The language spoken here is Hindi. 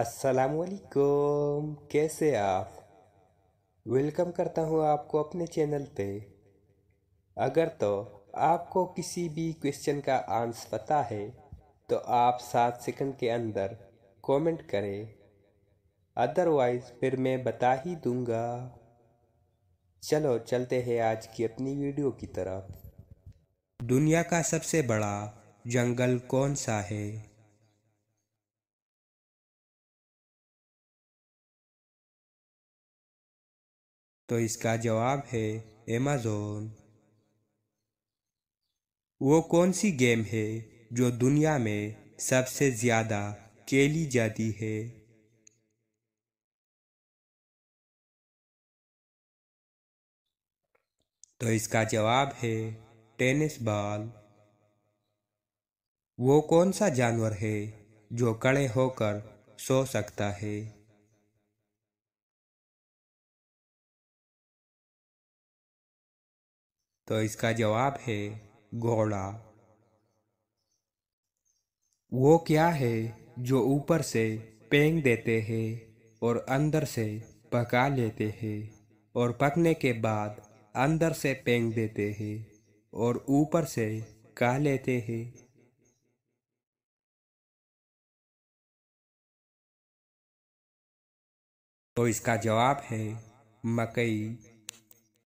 असलकुम कैसे आप वेलकम करता हूँ आपको अपने चैनल पे अगर तो आपको किसी भी क्वेश्चन का आंसर पता है तो आप सात सेकंड के अंदर कमेंट करें अदरवाइज़ फिर मैं बता ही दूंगा चलो चलते हैं आज की अपनी वीडियो की तरफ दुनिया का सबसे बड़ा जंगल कौन सा है तो इसका जवाब है एमेजोन वो कौन सी गेम है जो दुनिया में सबसे ज़्यादा खेली जाती है तो इसका जवाब है टेनिस बॉल वो कौन सा जानवर है जो कड़े होकर सो सकता है तो इसका जवाब है घोड़ा वो क्या है जो ऊपर से पेंग देते हैं और अंदर से पका लेते हैं और पकने के बाद अंदर से पेंग देते हैं और ऊपर से का लेते हैं तो इसका जवाब है मकई